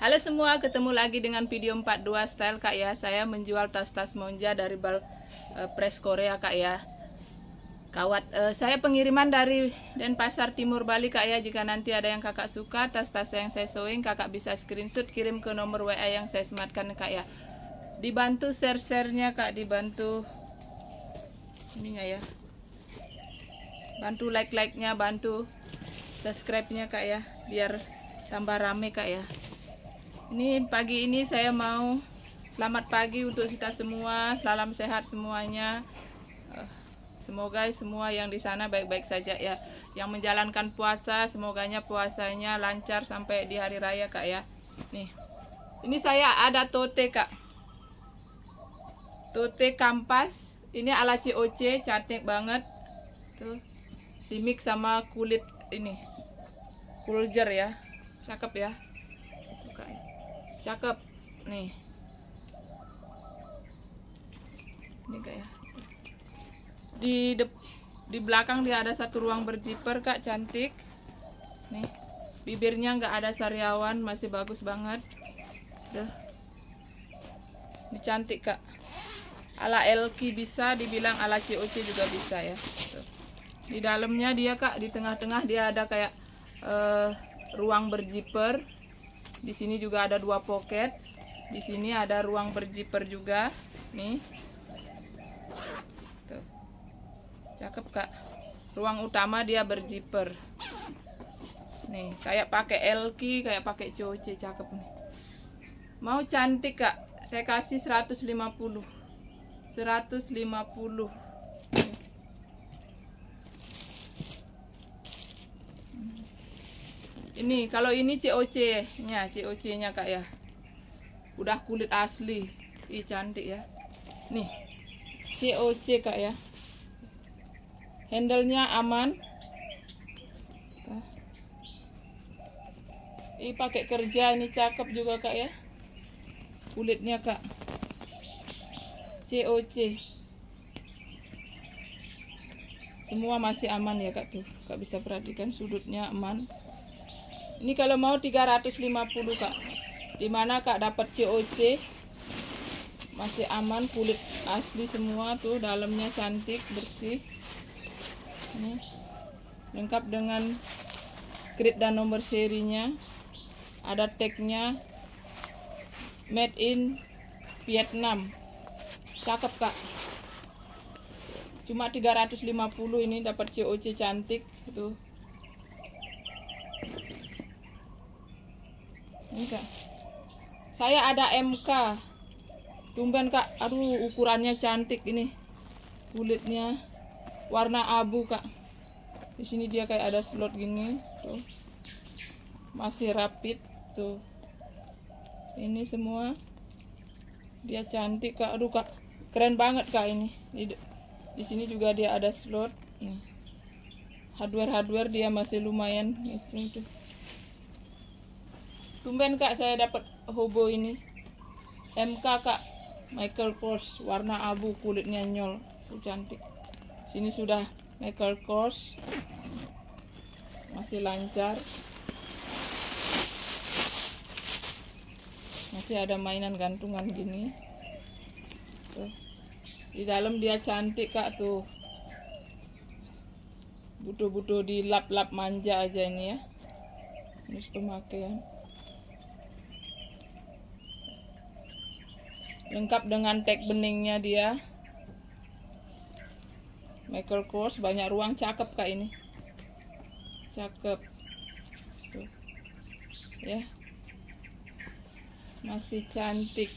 Halo semua, ketemu lagi dengan video 42 style kak ya Saya menjual tas-tas monja dari Bal e, eh, Press Korea kak ya Kawat, e, saya pengiriman dari Denpasar Timur Bali kak ya Jika nanti ada yang kakak suka, tas-tas yang saya sewing Kakak bisa screenshot, kirim ke nomor WA yang saya sematkan kak ya Dibantu share-sharenya kak, dibantu Ini gak ya Bantu like-like-nya, bantu subscribe-nya kak ya Biar tambah rame kak ya ini pagi ini saya mau selamat pagi untuk kita semua salam sehat semuanya eh, semoga semua yang di sana baik-baik saja ya yang menjalankan puasa semoganya puasanya lancar sampai di hari raya kak ya nih ini saya ada tote kak tote kampas ini ala COC cantik banget tuh dimix sama kulit ini kuljer ya cakep ya cakep nih ini kak ya di de di belakang dia ada satu ruang berjiper kak cantik nih bibirnya nggak ada sariawan masih bagus banget deh ini cantik kak ala Elki bisa dibilang ala COC juga bisa ya Tuh. di dalamnya dia kak di tengah-tengah dia ada kayak uh, ruang berjiper di sini juga ada dua pocket. Di sini ada ruang berjiper juga. Nih. Tuh. Cakep, Kak. Ruang utama dia berjiper. Nih, kayak pakai elki, kayak pakai coce, cakep nih. Mau cantik, Kak? Saya kasih 150. 150 ini kalau ini COC nya COC nya kak ya udah kulit asli ih cantik ya nih COC kak ya handle nya aman Ih pakai kerja ini cakep juga kak ya kulitnya kak COC semua masih aman ya kak tuh kak bisa perhatikan sudutnya aman ini kalau mau 350 kak dimana kak dapat COC masih aman kulit asli semua tuh dalamnya cantik bersih ini lengkap dengan kredit dan nomor serinya ada tagnya made in Vietnam cakep kak cuma 350 ini dapat COC cantik tuh enggak saya ada MK tumben kak aduh ukurannya cantik ini kulitnya warna abu kak di sini dia kayak ada slot gini tuh masih rapid tuh ini semua dia cantik kak aduh kak keren banget kak ini di, di sini juga dia ada slot hardware hardware dia masih lumayan itu gitu. Tumben kak saya dapat hobo ini. MK kak, Michael Kors, warna abu kulitnya nyol, tuh cantik. Sini sudah Michael Kors, masih lancar. Masih ada mainan gantungan gini. Tuh. Di dalam dia cantik kak tuh. Butuh-butuh dilap-lap manja aja ini ya. Terus pemakaian. lengkap dengan tag beningnya dia Michael Kors banyak ruang cakep kak ini cakep Tuh. ya masih cantik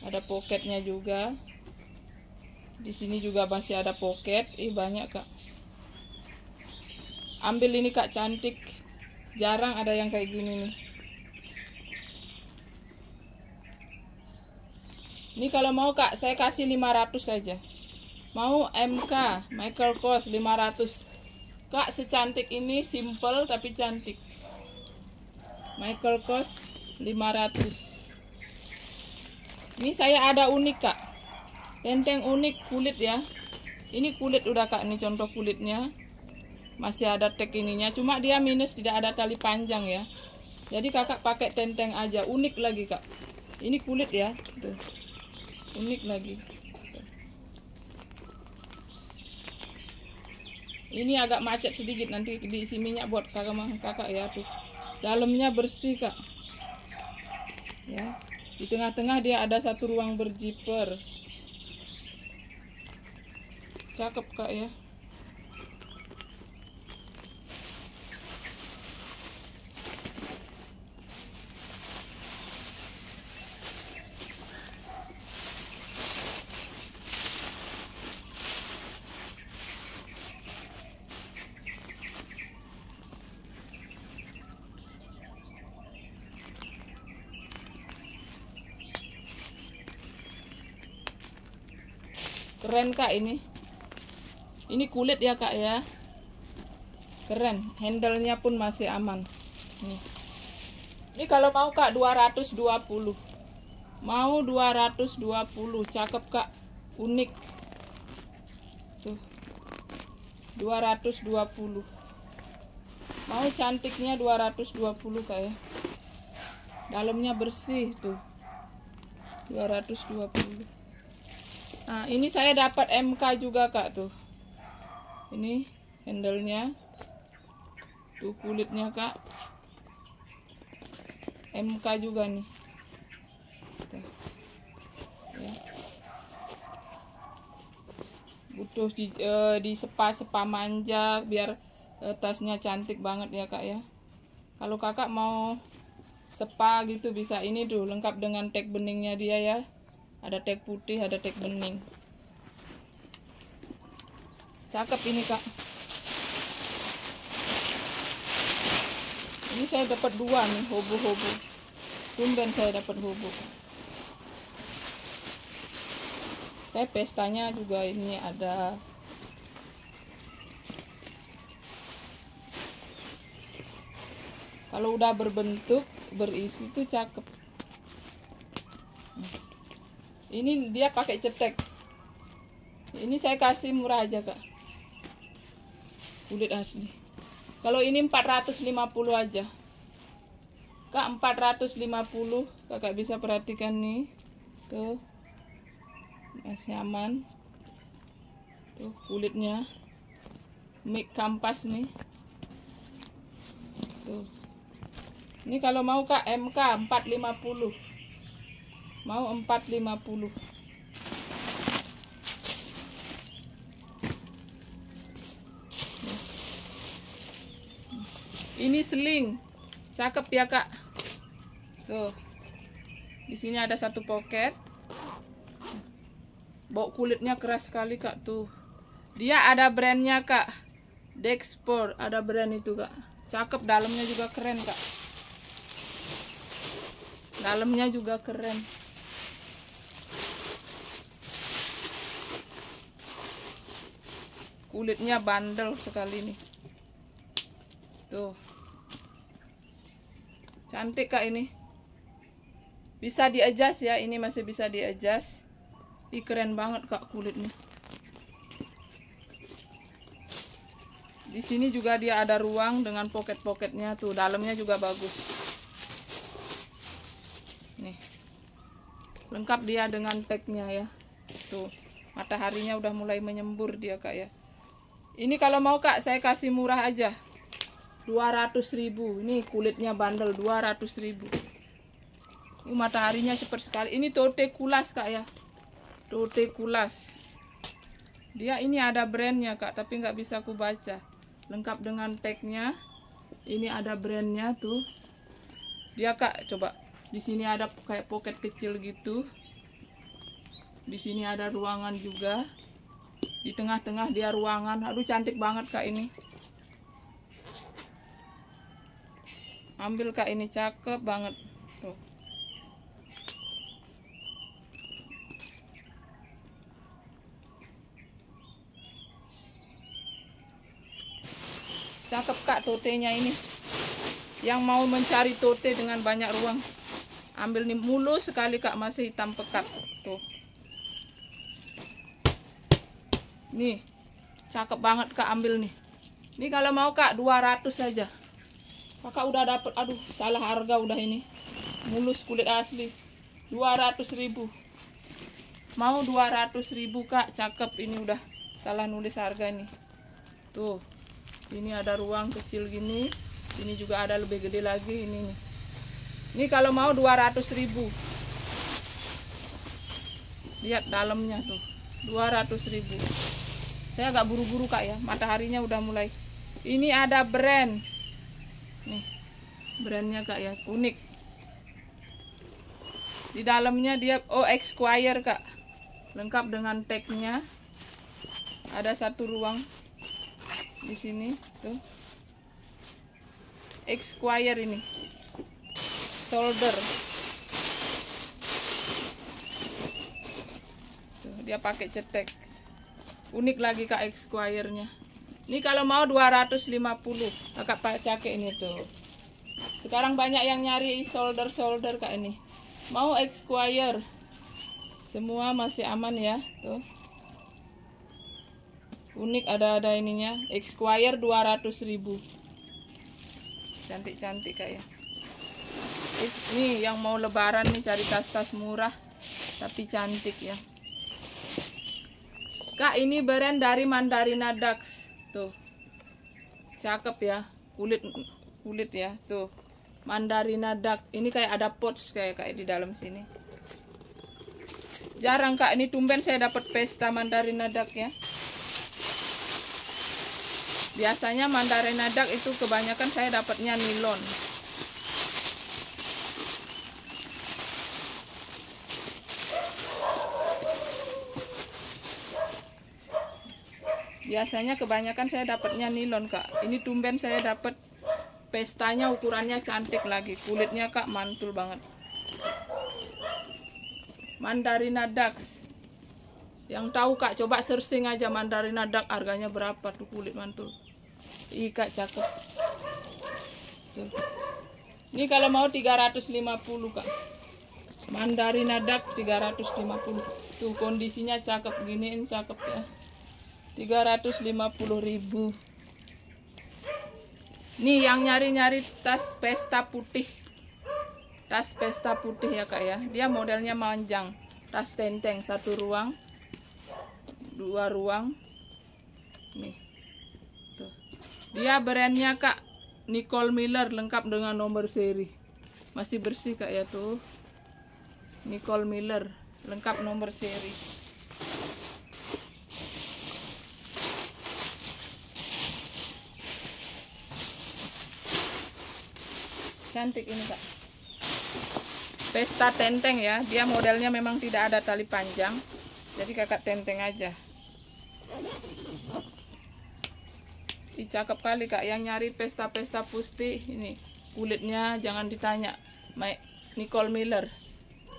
ada poketnya juga di sini juga masih ada poket ih banyak kak ambil ini kak cantik jarang ada yang kayak gini nih Ini kalau mau Kak, saya kasih 500 saja. Mau MK, Michael Kors 500. Kak, secantik ini simple tapi cantik. Michael Kors 500. Ini saya ada unik Kak. tenteng unik kulit ya. Ini kulit udah Kak, ini contoh kulitnya. Masih ada tag ininya, cuma dia minus tidak ada tali panjang ya. Jadi kakak pakai tenteng aja, unik lagi kak. Ini kulit ya. Tuh unik lagi ini agak macet sedikit nanti diisi minyak buat kakak kakak ya tuh dalamnya bersih kak ya di tengah-tengah dia ada satu ruang berjiper cakep kak ya keren kak ini ini kulit ya kak ya keren handlenya pun masih aman ini ini kalau mau kak 220 mau 220 cakep kak unik tuh 220 mau cantiknya 220 kak ya dalamnya bersih tuh 220 Nah, ini saya dapat MK juga, Kak, tuh. Ini handle-nya. Tuh kulitnya, Kak. MK juga nih. Tuh. Ya. Butuh di, uh, di sepa-sepa manja biar uh, tasnya cantik banget ya, Kak ya. Kalau Kakak mau sepa gitu bisa ini tuh lengkap dengan tag beningnya dia ya ada tag putih ada tag bening cakep ini kak ini saya dapat dua nih hobo-hobo tumben saya dapat hobo saya pestanya juga ini ada kalau udah berbentuk berisi tuh cakep ini dia pakai cetek ini saya kasih murah aja kak kulit asli kalau ini 450 aja kak 450 kakak bisa perhatikan nih tuh masih aman tuh kulitnya mic kampas nih tuh ini kalau mau kak MK 450 mau 450 ini seling cakep ya kak tuh di sini ada satu pocket bok kulitnya keras sekali kak tuh dia ada brandnya kak Dexpor ada brand itu kak cakep dalamnya juga keren kak dalamnya juga keren kulitnya bandel sekali nih tuh cantik kak ini bisa di adjust ya ini masih bisa di adjust Ih, keren banget kak kulitnya di sini juga dia ada ruang dengan pocket-pocketnya tuh dalamnya juga bagus nih lengkap dia dengan tagnya ya tuh mataharinya udah mulai menyembur dia kak ya ini kalau mau kak saya kasih murah aja 200 ribu Ini kulitnya bandel 200 ribu Ini mataharinya cepat sekali Ini tote kulas kak ya Tote kulas Dia ini ada brandnya kak Tapi nggak bisa aku baca Lengkap dengan tagnya Ini ada brandnya tuh Dia kak coba di sini ada kayak pocket kecil gitu di sini ada ruangan juga di tengah-tengah dia ruangan aduh cantik banget kak ini ambil kak ini cakep banget tuh cakep kak totenya ini yang mau mencari tote dengan banyak ruang ambil nih mulus sekali kak masih hitam pekat tuh Nih, cakep banget Kak ambil nih. Ini kalau mau Kak 200 saja. Kakak udah dapet, aduh salah harga udah ini. Mulus kulit asli. 200 ribu. Mau 200 ribu Kak, cakep ini udah. Salah nulis harga nih. Tuh, sini ada ruang kecil gini. Sini juga ada lebih gede lagi ini nih. Ini kalau mau 200 ribu. Lihat dalamnya tuh. 200 ribu saya agak buru-buru kak ya mataharinya udah mulai ini ada brand nih brandnya kak ya unik di dalamnya dia oh Exquire kak lengkap dengan tagnya ada satu ruang di sini tuh Exquire ini solder tuh, dia pakai cetek unik lagi kak Esquire-nya ini kalau mau 250 kakak pakai ini tuh sekarang banyak yang nyari solder-solder kak ini mau Esquire semua masih aman ya tuh unik ada-ada ininya Esquire 200.000 cantik-cantik kak ya ini yang mau lebaran nih cari tas-tas murah tapi cantik ya Kak ini beren dari Mandarina Dax tuh cakep ya kulit kulit ya tuh Mandarina Dax ini kayak ada pots kayak kayak di dalam sini jarang kak ini tumben saya dapat pesta Mandarina Dax ya biasanya Mandarina Dax itu kebanyakan saya dapatnya nilon biasanya kebanyakan saya dapatnya nilon kak ini tumben saya dapat pestanya ukurannya cantik lagi kulitnya kak mantul banget mandarina dax yang tahu kak coba searching aja mandarina dax harganya berapa tuh kulit mantul Ih kak cakep tuh. ini kalau mau 350 kak mandarina dax 350 tuh kondisinya cakep giniin cakep ya 350.000 nih yang nyari-nyari tas pesta putih tas pesta putih ya kak ya dia modelnya manjang tas tenteng satu ruang dua ruang nih tuh dia brandnya kak Nicole Miller lengkap dengan nomor seri masih bersih kak ya tuh Nicole Miller lengkap nomor seri cantik ini kak pesta tenteng ya dia modelnya memang tidak ada tali panjang jadi kakak tenteng aja Ih, cakep kali kak yang nyari pesta-pesta pusti ini kulitnya jangan ditanya Mike Nicole Miller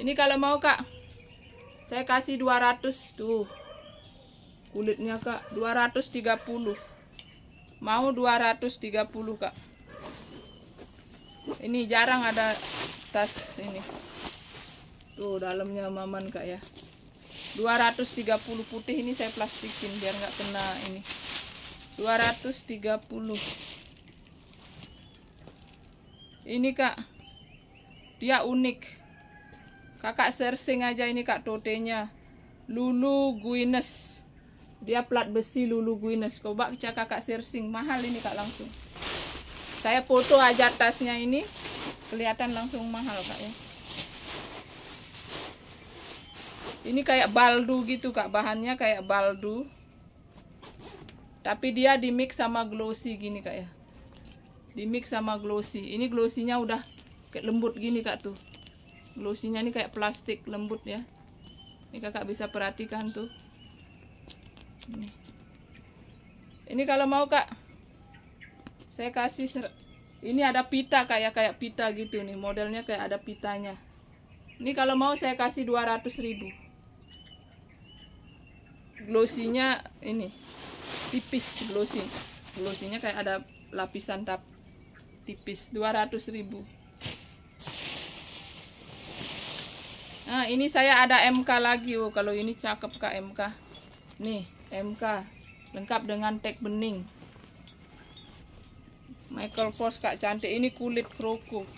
ini kalau mau kak saya kasih 200 tuh kulitnya kak 230 mau 230 kak ini jarang ada tas ini tuh dalamnya maman kak ya 230 putih ini saya plastikin biar nggak kena ini 230 ini kak dia unik kakak sersing aja ini kak totenya Lulu Guinness dia plat besi Lulu Guinness coba kakak sersing. mahal ini kak langsung saya foto aja tasnya ini kelihatan langsung mahal kak ya ini kayak baldu gitu kak bahannya kayak baldu tapi dia di mix sama glossy gini kak ya di mix sama glossy ini glossinya udah kayak lembut gini kak tuh glossinya ini kayak plastik lembut ya ini kakak bisa perhatikan tuh ini kalau mau kak saya kasih ser ini ada pita kayak kayak pita gitu nih modelnya kayak ada pitanya ini kalau mau saya kasih 200 ribu glossinya ini tipis glossy glossinya kayak ada lapisan tap tipis 200 ribu Nah, ini saya ada MK lagi. Oh, kalau ini cakep Kak MK. Nih, MK lengkap dengan tag bening. Michael Kors Kak Cantik ini kulit kroko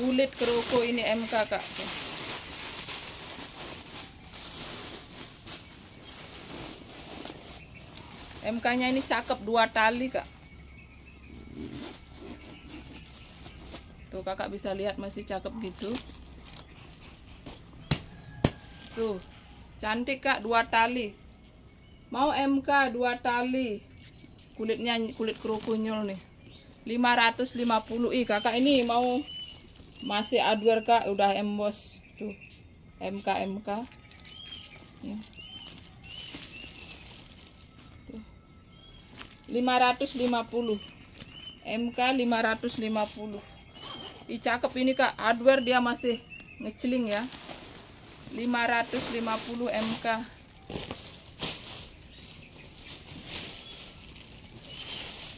Kulit kroko ini MK Kak. MK-nya ini cakep dua tali Kak. Tuh Kakak bisa lihat masih cakep gitu. Tuh. Cantik Kak dua tali mau MK dua tali kulitnya kulit kerukunyul nih 550 i kakak ini mau masih adwer kak udah emboss tuh MK MK ya. tuh. 550 MK 550 i cakep ini kak adwer dia masih ngeceling ya 550 MK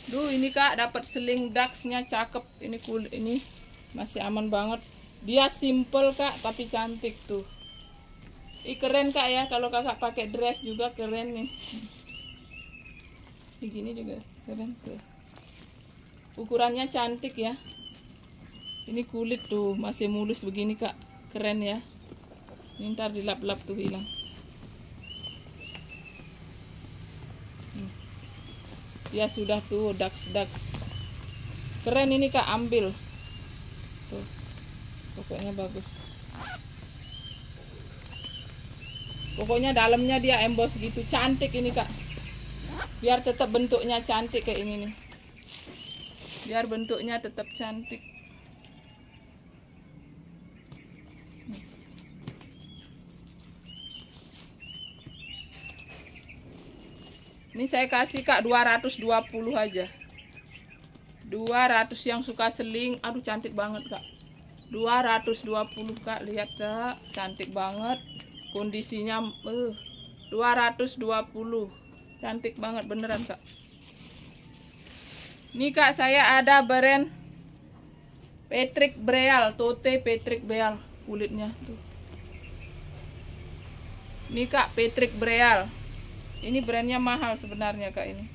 Duh, ini Kak dapat seling ducksnya cakep. Ini kul ini masih aman banget. Dia simple Kak, tapi cantik tuh. Ih, keren Kak ya kalau Kakak pakai dress juga keren nih. begini juga keren tuh. Ukurannya cantik ya. Ini kulit tuh masih mulus begini Kak. Keren ya. Ini ntar dilap-lap tuh hilang. ya sudah tuh dax dax keren ini kak ambil tuh pokoknya bagus pokoknya dalamnya dia emboss gitu cantik ini kak biar tetap bentuknya cantik kayak ini nih biar bentuknya tetap cantik Ini saya kasih Kak 220 aja. 200 yang suka seling. Aduh cantik banget Kak. 220 Kak, lihat Kak, cantik banget. Kondisinya eh, uh, 220. Cantik banget beneran Kak. Ini Kak saya ada brand Patrick Breal, Tote Patrick Breal kulitnya tuh. Ini Kak Patrick Breal ini brandnya mahal sebenarnya kak ini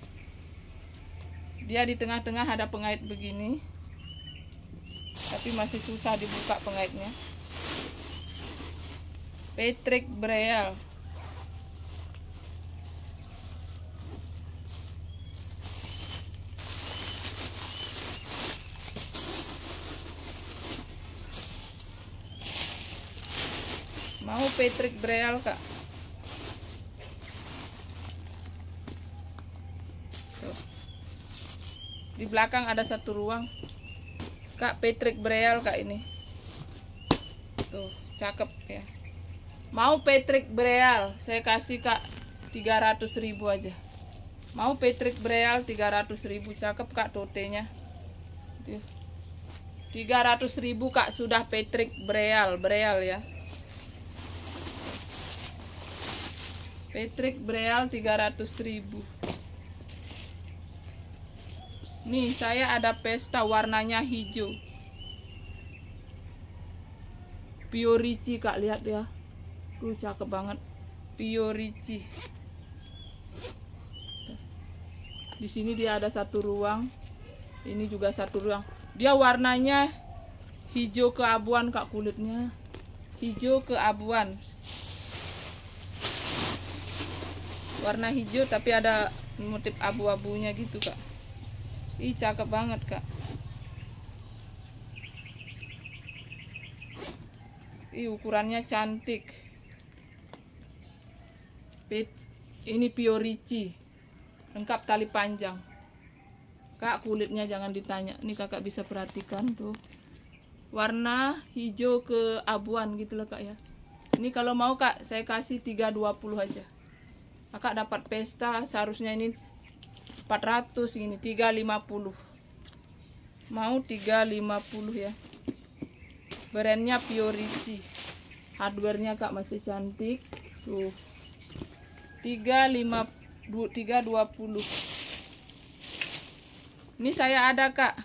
dia di tengah-tengah ada pengait begini tapi masih susah dibuka pengaitnya Patrick Breal mau Patrick Breal kak di belakang ada satu ruang kak Patrick Breal kak ini tuh cakep ya mau Patrick Breal saya kasih kak 300 ribu aja mau Patrick Breal 300 ribu cakep kak totenya tuh. 300 ribu kak sudah Patrick Breal Breal ya Patrick Breal 300 ribu Nih, saya ada pesta warnanya hijau. Piorici, Kak, lihat ya. Tuh, cakep banget. Piorici. Di sini dia ada satu ruang. Ini juga satu ruang. Dia warnanya hijau keabuan, Kak, kulitnya. Hijau keabuan. Warna hijau tapi ada motif abu-abunya gitu, Kak. Ih cakep banget kak. Ih ukurannya cantik. Ini piorici, lengkap tali panjang. Kak kulitnya jangan ditanya. Ini kakak bisa perhatikan tuh. Warna hijau ke abuan gitu loh kak ya. Ini kalau mau kak saya kasih 320 aja. Kakak dapat pesta seharusnya ini 400 ini 350 mau 350 ya brandnya Piorici hardwarenya kak masih cantik tuh 35 320 ini saya ada kak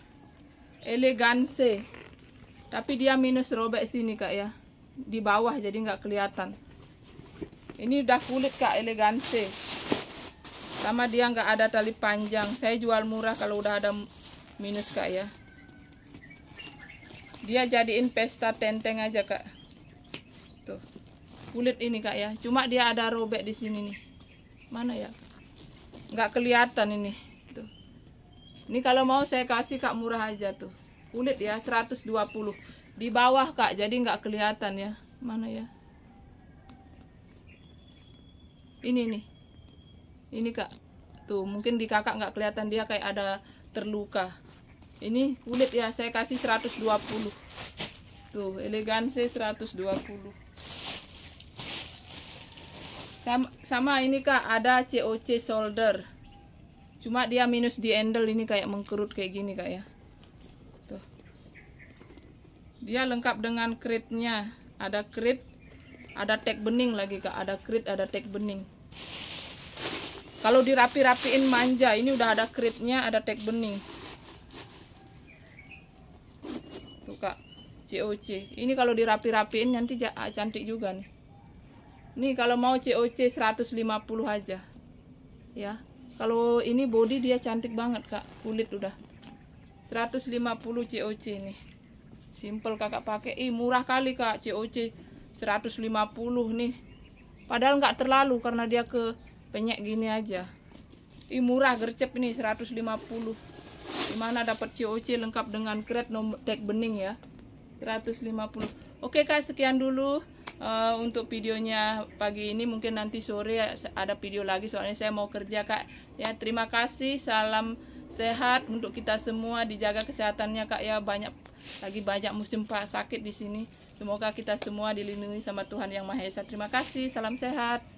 Elegance tapi dia minus robek sini kak ya di bawah jadi nggak kelihatan ini udah kulit kak Elegance sama dia nggak ada tali panjang saya jual murah kalau udah ada minus kak ya dia jadiin pesta tenteng aja kak tuh kulit ini kak ya cuma dia ada robek di sini nih mana ya nggak kelihatan ini tuh ini kalau mau saya kasih kak murah aja tuh kulit ya 120 di bawah kak jadi nggak kelihatan ya mana ya ini nih ini kak tuh mungkin di kakak nggak kelihatan dia kayak ada terluka ini kulit ya saya kasih 120 tuh elegansi 120 sama, sama ini kak ada COC solder cuma dia minus di endel ini kayak mengkerut kayak gini kak ya tuh dia lengkap dengan kritnya ada krit ada tag bening lagi kak ada krit ada tag bening kalau dirapi-rapiin manja ini udah ada kritnya ada tag bening tuh kak COC ini kalau dirapi-rapiin nanti ah, cantik juga nih nih kalau mau COC 150 aja ya kalau ini body dia cantik banget kak kulit udah 150 COC nih simple kakak pakai ih murah kali kak COC 150 nih padahal nggak terlalu karena dia ke penyek gini aja Ih murah gercep ini 150 Dimana dapat COC lengkap dengan kret nomor dek bening ya 150 Oke kak sekian dulu uh, untuk videonya pagi ini Mungkin nanti sore ada video lagi soalnya saya mau kerja kak Ya terima kasih salam sehat untuk kita semua dijaga kesehatannya kak ya banyak lagi banyak musim pak sakit di sini semoga kita semua dilindungi sama Tuhan yang maha esa terima kasih salam sehat